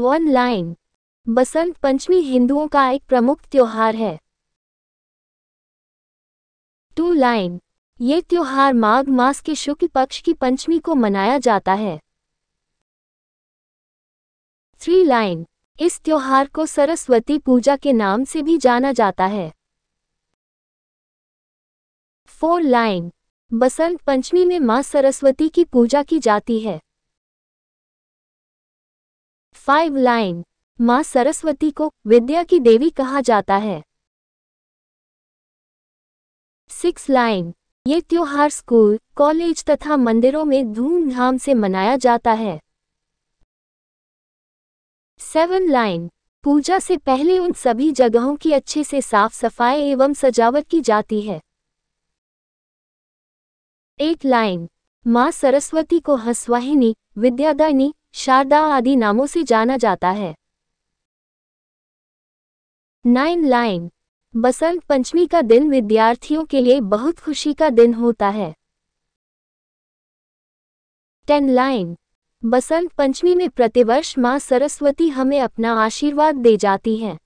one line बसंत पंचमी हिंदुओं का एक प्रमुख त्योहार है टू लाइन ये त्योहार माघ मास के शुक्ल पक्ष की पंचमी को मनाया जाता है थ्री लाइन इस त्योहार को सरस्वती पूजा के नाम से भी जाना जाता है फोर लाइन बसंत पंचमी में मां सरस्वती की पूजा की जाती है फाइव लाइन माँ सरस्वती को विद्या की देवी कहा जाता है सिक्स लाइन ये त्योहार स्कूल कॉलेज तथा मंदिरों में धूमधाम से मनाया जाता है सेवन लाइन पूजा से पहले उन सभी जगहों की अच्छे से साफ सफाई एवं सजावट की जाती है एट लाइन माँ सरस्वती को हसवाहिनी विद्यादानी शारदा आदि नामों से जाना जाता है नाइन लाइन बसंत पंचमी का दिन विद्यार्थियों के लिए बहुत खुशी का दिन होता है टेन लाइन बसंत पंचमी में प्रतिवर्ष माँ सरस्वती हमें अपना आशीर्वाद दे जाती हैं